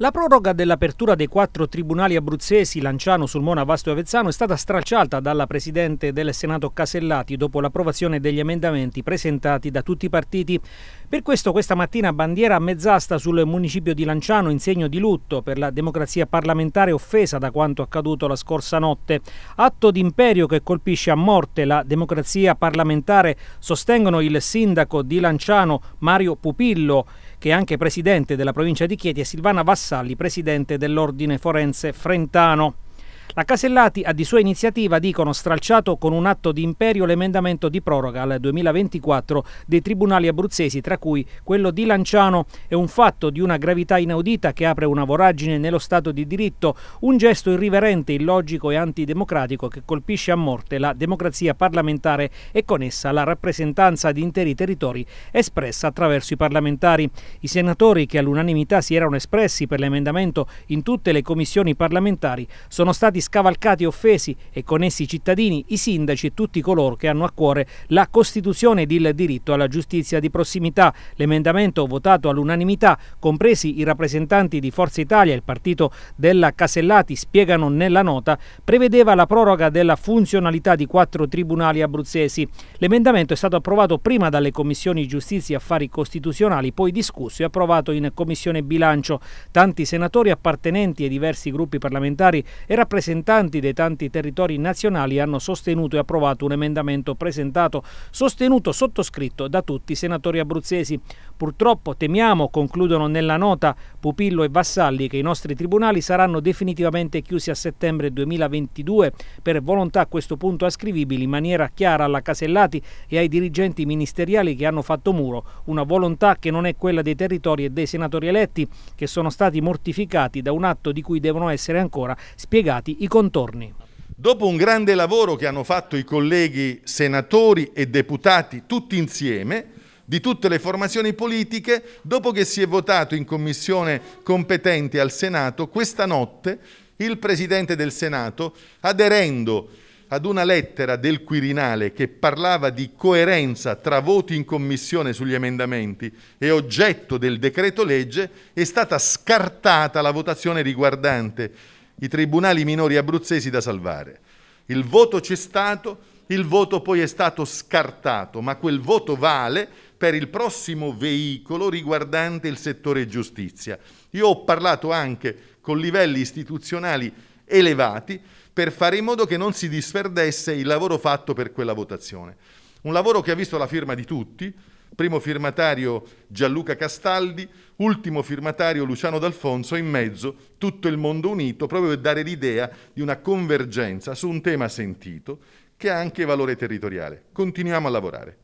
La proroga dell'apertura dei quattro tribunali abruzzesi Lanciano, Sulmona, Vasto e Avezzano è stata stracciata dalla Presidente del Senato Casellati dopo l'approvazione degli emendamenti presentati da tutti i partiti. Per questo questa mattina bandiera a mezz'asta sul municipio di Lanciano in segno di lutto per la democrazia parlamentare offesa da quanto accaduto la scorsa notte. Atto d'imperio che colpisce a morte la democrazia parlamentare sostengono il sindaco di Lanciano Mario Pupillo che è anche presidente della provincia di Chieti e Silvana Vassano Vassalli, presidente dell'Ordine Forense Frentano. La Casellati ha di sua iniziativa dicono stralciato con un atto di imperio l'emendamento di proroga al 2024 dei tribunali abruzzesi, tra cui quello di Lanciano è un fatto di una gravità inaudita che apre una voragine nello Stato di diritto, un gesto irriverente, illogico e antidemocratico che colpisce a morte la democrazia parlamentare e con essa la rappresentanza di interi territori espressa attraverso i parlamentari. I senatori che all'unanimità si erano espressi per l'emendamento in tutte le commissioni parlamentari sono stati scavalcati e offesi e con essi i cittadini, i sindaci e tutti coloro che hanno a cuore la Costituzione ed il diritto alla giustizia di prossimità. L'emendamento votato all'unanimità, compresi i rappresentanti di Forza Italia e il partito della Casellati, spiegano nella nota, prevedeva la proroga della funzionalità di quattro tribunali abruzzesi. L'emendamento è stato approvato prima dalle commissioni giustizia e affari costituzionali, poi discusso e approvato in commissione bilancio. Tanti senatori appartenenti ai diversi gruppi parlamentari e rappresentanti rappresentanti dei tanti territori nazionali hanno sostenuto e approvato un emendamento presentato, sostenuto, sottoscritto da tutti i senatori abruzzesi. Purtroppo temiamo, concludono nella nota Pupillo e Vassalli, che i nostri tribunali saranno definitivamente chiusi a settembre 2022 per volontà a questo punto ascrivibili in maniera chiara alla Casellati e ai dirigenti ministeriali che hanno fatto muro, una volontà che non è quella dei territori e dei senatori eletti che sono stati mortificati da un atto di cui devono essere ancora spiegati i i contorni. Dopo un grande lavoro che hanno fatto i colleghi senatori e deputati tutti insieme, di tutte le formazioni politiche, dopo che si è votato in commissione competente al Senato, questa notte il Presidente del Senato, aderendo ad una lettera del Quirinale che parlava di coerenza tra voti in commissione sugli emendamenti e oggetto del decreto legge, è stata scartata la votazione riguardante i tribunali minori abruzzesi da salvare. Il voto c'è stato, il voto poi è stato scartato, ma quel voto vale per il prossimo veicolo riguardante il settore giustizia. Io ho parlato anche con livelli istituzionali elevati per fare in modo che non si disperdesse il lavoro fatto per quella votazione. Un lavoro che ha visto la firma di tutti, primo firmatario Gianluca Castaldi, ultimo firmatario Luciano D'Alfonso, in mezzo tutto il mondo unito, proprio per dare l'idea di una convergenza su un tema sentito che ha anche valore territoriale. Continuiamo a lavorare.